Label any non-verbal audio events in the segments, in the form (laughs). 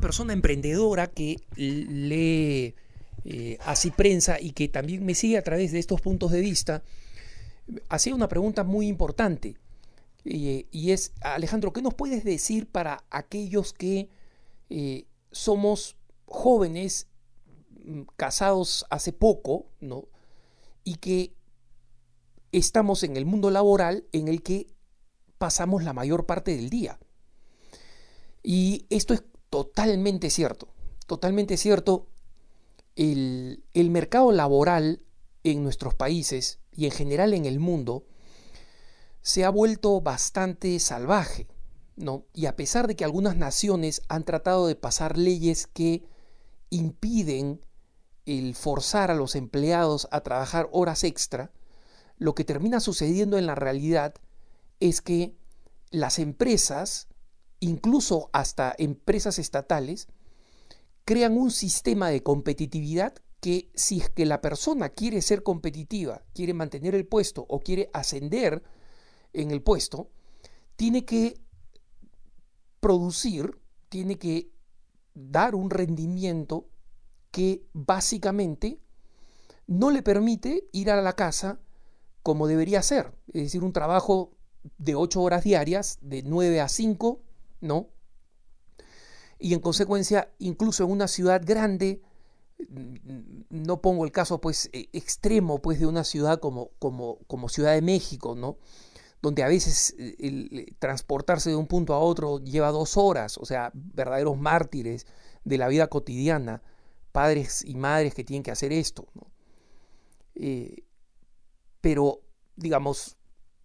persona emprendedora que lee eh, así prensa y que también me sigue a través de estos puntos de vista, hacía una pregunta muy importante. Eh, y es, Alejandro, ¿qué nos puedes decir para aquellos que eh, somos jóvenes mm, casados hace poco, ¿no? Y que estamos en el mundo laboral en el que pasamos la mayor parte del día. Y esto es Totalmente cierto, totalmente cierto. El, mercado laboral en nuestros países y en general en el mundo se ha vuelto bastante salvaje, ¿no? Y a pesar de que algunas naciones han tratado de pasar leyes que impiden el forzar a los empleados a trabajar horas extra, lo que termina sucediendo en la realidad es que las empresas incluso hasta empresas estatales, crean un sistema de competitividad que si es que la persona quiere ser competitiva, quiere mantener el puesto o quiere ascender en el puesto, tiene que producir, tiene que dar un rendimiento que básicamente no le permite ir a la casa como debería ser, es decir, un trabajo de ocho horas diarias, de 9 a 5, ¿no? Y en consecuencia, incluso en una ciudad grande, mm, no pongo el caso pues e, extremo pues de una ciudad como, como, como Ciudad de México, ¿no? Donde a veces eh, eh, transportarse de un punto a otro lleva dos horas, o sea, verdaderos mártires de la vida cotidiana, padres y madres que tienen que hacer esto, ¿no? Eh, pero, digamos,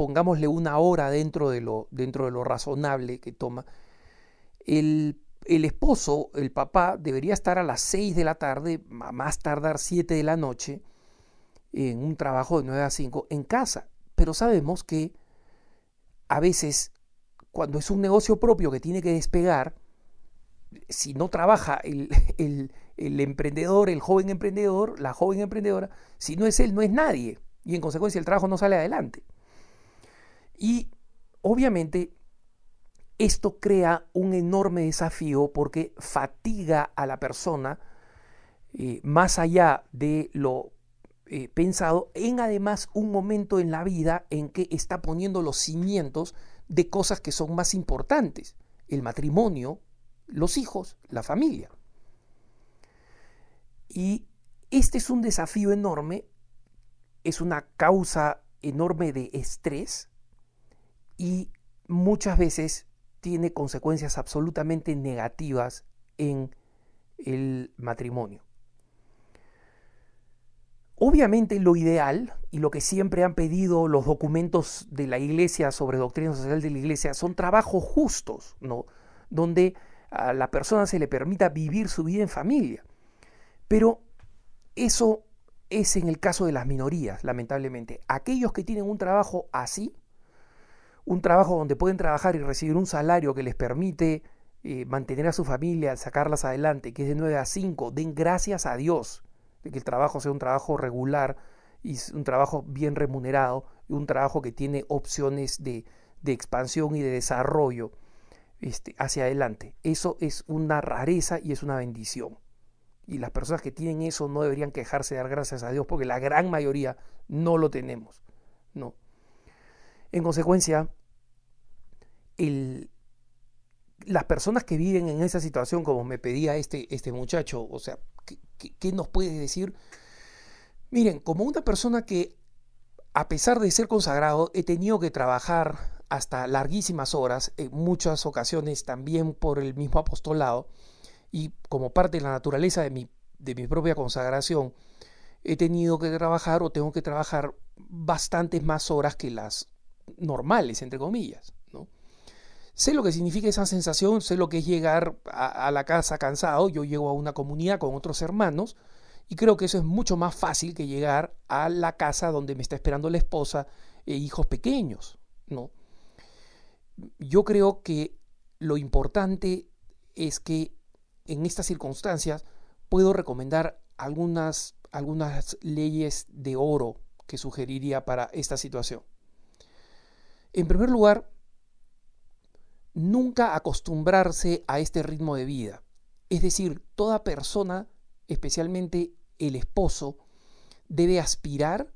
pongámosle una hora dentro de lo, dentro de lo razonable que toma, el, el, esposo, el papá, debería estar a las 6 de la tarde, a más tardar 7 de la noche, en un trabajo de 9 a 5 en casa. Pero sabemos que a veces, cuando es un negocio propio que tiene que despegar, si no trabaja (laughs) el, el emprendedor, el joven emprendedor, la joven emprendedora, si no es él, no es nadie. Y en consecuencia el trabajo no sale adelante. Y obviamente esto crea un enorme desafío porque fatiga a la persona eh, más allá de lo eh, pensado, en además un momento en la vida en que está poniendo los cimientos de cosas que son más importantes, el matrimonio, los hijos, la familia. Y este es un desafío enorme, es una causa enorme de estrés, y muchas veces tiene consecuencias absolutamente negativas en el matrimonio. Obviamente lo ideal y lo que siempre han pedido los documentos de la Iglesia sobre doctrina social de la Iglesia son trabajos justos, ¿no? donde a la persona se le permita vivir su vida en familia. Pero eso es en el caso de las minorías, lamentablemente. Aquellos que tienen un trabajo así un trabajo donde pueden trabajar y recibir un salario que les permite eh, mantener a su familia, sacarlas adelante, que es de 9 a 5, den gracias a Dios de que el trabajo sea un trabajo regular y un trabajo bien remunerado, y un trabajo que tiene opciones de, expansión y de desarrollo este, hacia adelante. Eso es una rareza y es una bendición. Y las personas que tienen eso no deberían quejarse de dar gracias a Dios porque la gran mayoría no lo tenemos. No. En consecuencia, las personas que viven en esa situación, como me pedía este, este muchacho, o sea, ¿qué, nos puede decir? Miren, como una persona que, a pesar de ser consagrado, he tenido que trabajar hasta larguísimas horas, en muchas ocasiones también por el mismo apostolado, y como parte de la naturaleza de mi, de mi propia consagración, he tenido que trabajar o tengo que trabajar bastantes más horas que las normales, entre comillas. Sé lo que significa esa sensación, sé lo que es llegar a, la casa cansado, yo llego a una comunidad con otros hermanos y creo que eso es mucho más fácil que llegar a la casa donde me está esperando la esposa e hijos pequeños, ¿no? Yo creo que lo importante es que en estas circunstancias puedo recomendar algunas, algunas leyes de oro que sugeriría para esta situación. En primer lugar, nunca acostumbrarse a este ritmo de vida. Es decir, toda persona, especialmente el esposo, debe aspirar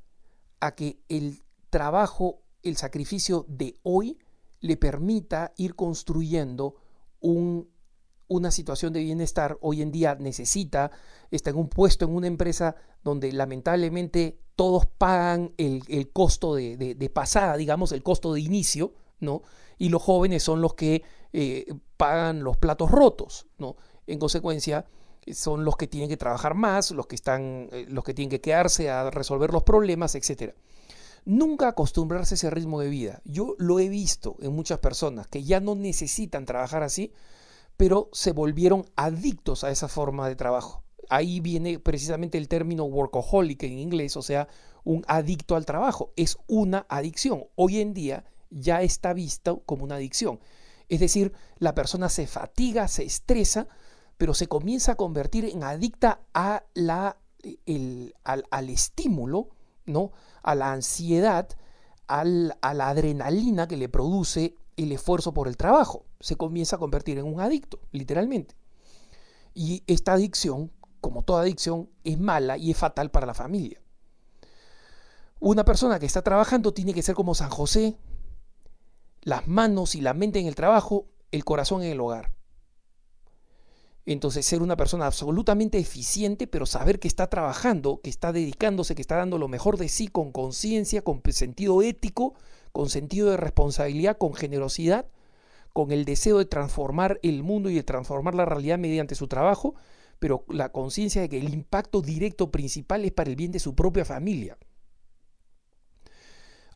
a que el trabajo, el sacrificio de hoy, le permita ir construyendo una situación de bienestar. Hoy en día necesita, está en un puesto en una empresa donde lamentablemente todos pagan el, costo de, de pasada, digamos, el costo de inicio, ¿no? y los jóvenes son los que eh, pagan los platos rotos, ¿no? En consecuencia, son los que tienen que trabajar más, los que, están, eh, los que tienen que quedarse a resolver los problemas, etc. Nunca acostumbrarse a ese ritmo de vida. Yo lo he visto en muchas personas que ya no necesitan trabajar así, pero se volvieron adictos a esa forma de trabajo. Ahí viene precisamente el término workaholic en inglés, o sea, un adicto al trabajo. Es una adicción. Hoy en día ya está visto como una adicción. Es decir, la persona se fatiga, se estresa, pero se comienza a convertir en adicta a la, al, estímulo, ¿no? a la ansiedad, a la adrenalina que le produce el esfuerzo por el trabajo. Se comienza a convertir en un adicto, literalmente. Y esta adicción, como toda adicción, es mala y es fatal para la familia. Una persona que está trabajando tiene que ser como San José, las manos y la mente en el trabajo, el corazón en el hogar. Entonces, ser una persona absolutamente eficiente, pero saber que está trabajando, que está dedicándose, que está dando lo mejor de sí con conciencia, con sentido ético, con sentido de responsabilidad, con generosidad, con el deseo de transformar el mundo y de transformar la realidad mediante su trabajo, pero la conciencia de que el impacto directo principal es para el bien de su propia familia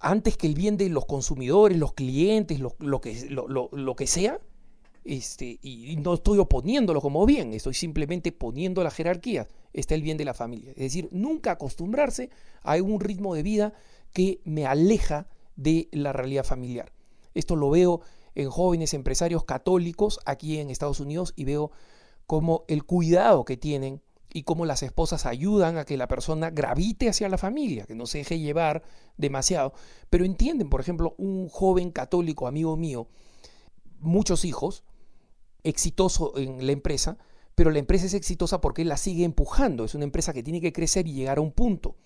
antes que el bien de los consumidores, los clientes, lo, que, sea. y, este, y no estoy oponiéndolo como bien, estoy simplemente poniendo la jerarquía. Está el bien de la familia. Es decir, nunca acostumbrarse a un ritmo de vida que me aleja de la realidad familiar. Esto lo veo en jóvenes empresarios católicos aquí en Estados Unidos y veo como el cuidado que tienen y cómo las esposas ayudan a que la persona gravite hacia la familia, que no se deje llevar demasiado. Pero entienden, por ejemplo, un joven católico, amigo mío, muchos hijos, exitoso en la empresa, pero la empresa es exitosa porque él la sigue empujando, es una empresa que tiene que crecer y llegar a un punto.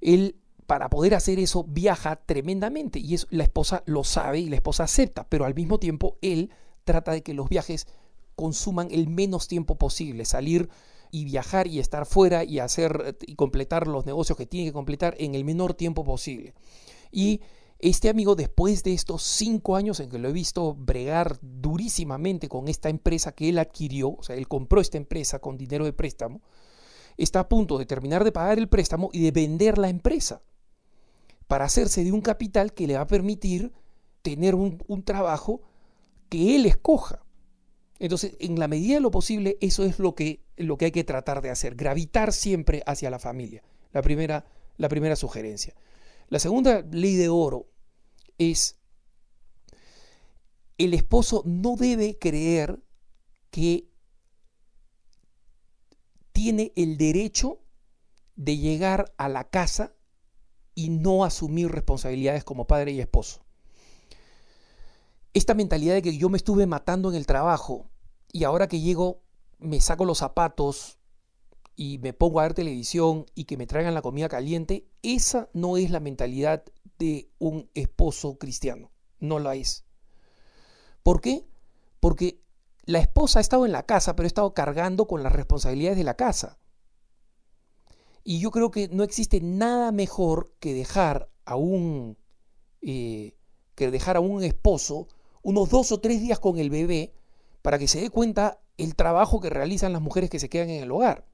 Él, para poder hacer eso, viaja tremendamente y la esposa lo sabe y la esposa acepta, pero al mismo tiempo él trata de que los viajes consuman el menos tiempo posible, salir y viajar y estar fuera y hacer y completar los negocios que tiene que completar en el menor tiempo posible. Y este amigo, después de estos cinco años en que lo he visto bregar durísimamente con esta empresa que él adquirió, o sea, él compró esta empresa con dinero de préstamo, está a punto de terminar de pagar el préstamo y de vender la empresa para hacerse de un capital que le va a permitir tener un, un trabajo que él escoja. Entonces, en la medida de lo posible, eso es lo que, lo que hay que tratar de hacer, gravitar siempre hacia la familia. La primera, la primera sugerencia. La segunda ley de oro es, el esposo no debe creer que tiene el derecho de llegar a la casa y no asumir responsabilidades como padre y esposo esta mentalidad de que yo me estuve matando en el trabajo y ahora que llego me saco los zapatos y me pongo a ver televisión y que me traigan la comida caliente, esa no es la mentalidad de un esposo cristiano, no la es. ¿Por qué? Porque la esposa ha estado en la casa, pero ha estado cargando con las responsabilidades de la casa. Y yo creo que no existe nada mejor que dejar a un, eh, que dejar a un esposo unos dos o tres días con el bebé para que se dé cuenta el trabajo que realizan las mujeres que se quedan en el hogar.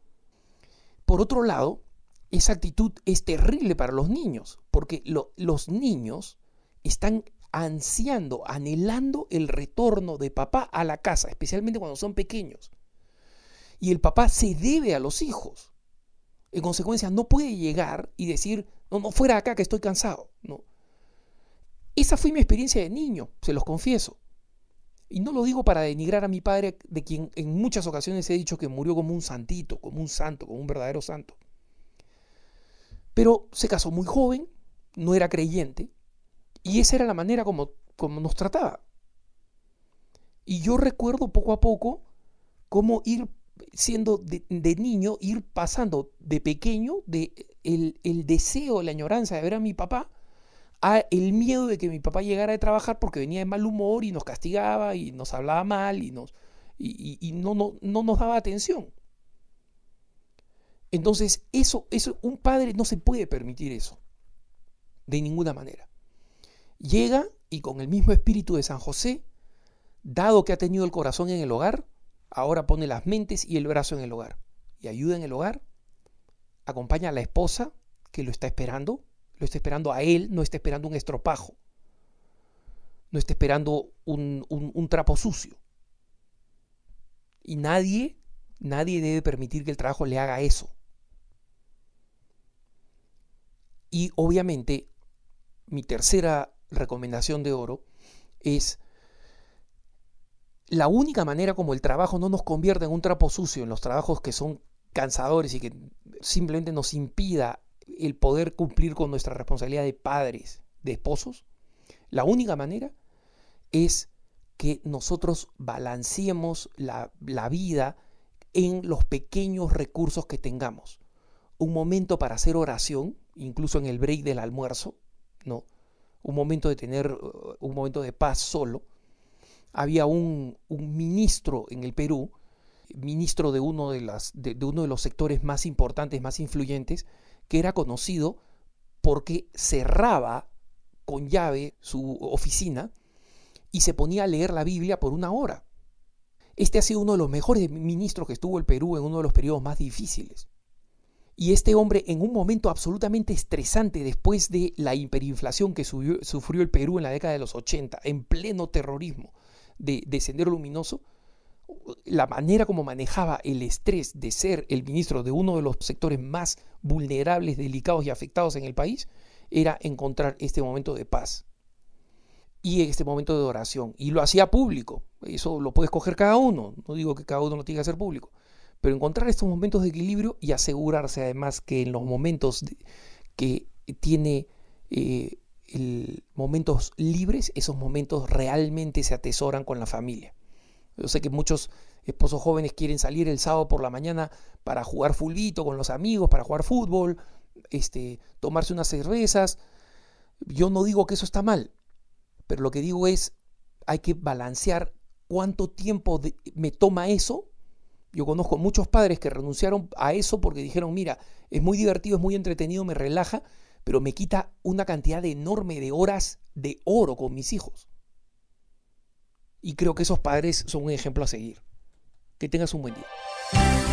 Por otro lado, esa actitud es terrible para los niños, porque los niños están ansiando, anhelando el retorno de papá a la casa, especialmente cuando son pequeños. Y el papá se debe a los hijos. En consecuencia, no puede llegar y decir, no, no, fuera acá que estoy cansado. No. Esa fue mi experiencia de niño, se los confieso. Y no lo digo para denigrar a mi padre, de quien en muchas ocasiones he dicho que murió como un santito, como un santo, como un verdadero santo. Pero se casó muy joven, no era creyente, y esa era la manera como, como nos trataba. Y yo recuerdo poco a poco cómo ir siendo de, niño, ir pasando de pequeño de el deseo, la añoranza de ver a mi papá, el miedo de que mi papá llegara de trabajar porque venía de mal humor y nos castigaba y nos hablaba mal y, nos, y, no, no, no nos daba atención. Entonces, eso, eso, un padre no se puede permitir eso. De ninguna manera. Llega y con el mismo espíritu de San José, dado que ha tenido el corazón en el hogar, ahora pone las mentes y el brazo en el hogar. Y ayuda en el hogar, acompaña a la esposa que lo está esperando, lo está esperando a él, no está esperando un estropajo. No está esperando un, trapo sucio. Y nadie, nadie debe permitir que el trabajo le haga eso. Y obviamente, mi tercera recomendación de oro es la única manera como el trabajo no nos convierta en un trapo sucio, en los trabajos que son cansadores y que simplemente nos impida el poder cumplir con nuestra responsabilidad de padres, de esposos, la única manera es que nosotros balanceemos la, vida en los pequeños recursos que tengamos. Un momento para hacer oración, incluso en el break del almuerzo, ¿no? Un momento de tener uh, un momento de paz solo. Había un, ministro en el Perú, ministro de uno de, las, de, de uno de los sectores más importantes, más influyentes, que era conocido porque cerraba con llave su oficina y se ponía a leer la Biblia por una hora. Este ha sido uno de los mejores ministros que estuvo el Perú en uno de los periodos más difíciles. Y este hombre, en un momento absolutamente estresante después de la hiperinflación que sufrió el Perú en la década de los 80, en pleno terrorismo de, de Sendero Luminoso, la manera como manejaba el estrés de ser el ministro de uno de los sectores más vulnerables, delicados y afectados en el país, era encontrar este momento de paz y este momento de oración. Y lo hacía público. Eso lo puede escoger cada uno. No digo que cada uno lo tenga que hacer público. Pero encontrar estos momentos de equilibrio y asegurarse además que en los momentos que tiene eh, momentos libres, esos momentos realmente se atesoran con la familia. Yo sé que muchos esposos jóvenes quieren salir el sábado por la mañana para jugar fulbito con los amigos, para jugar fútbol, este, tomarse unas cervezas. Yo no digo que eso está mal, pero lo que digo es, hay que balancear cuánto tiempo me toma eso. Yo conozco muchos padres que renunciaron a eso porque dijeron, mira, es muy divertido, es muy entretenido, me relaja, pero me quita una cantidad enorme de horas de oro con mis hijos. Y creo que esos padres son un ejemplo a seguir. Que tengas un buen día.